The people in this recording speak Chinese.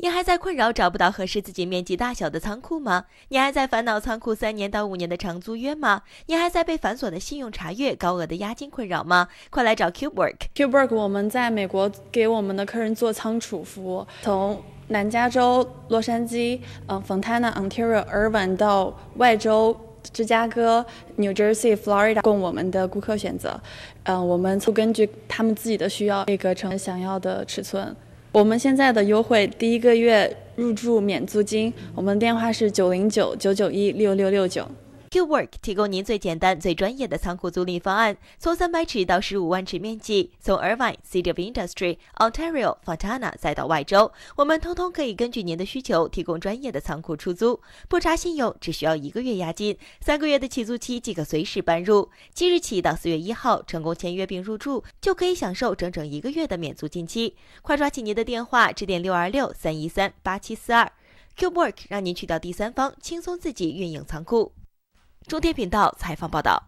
你还在困扰找不到合适自己面积大小的仓库吗？你还在烦恼仓库三年到五年的长租约吗？你还在被繁琐的信用查阅、高额的押金困扰吗？快来找 CubeWork。CubeWork 我们在美国给我们的客人做仓储服务，从南加州洛杉矶，嗯，Fontana, Ontario, Irvine 到外州芝加哥，New Jersey, Florida，供我们的顾客选择。嗯，我们就根据他们自己的需要，配成想要的尺寸。我们现在的优惠，第一个月入住免租金。我们电话是九零九九九一六六六九。CubeWork 提供您最简单、最专业的仓库租赁方案，从三百尺到十五万尺面积，从 Irvine、City of Industry、Ontario、Fontana 再到外州，我们通通可以根据您的需求提供专业的仓库出租。不查信用，只需要一个月押金，三个月的起租期即可随时搬入。即日起到四月一号，成功签约并入住就可以享受整整一个月的免租金期。快抓起您的电话，致电六二六三一三八七四二。CubeWork 让您去掉第三方，轻松自己运营仓库。中天频道采访报道。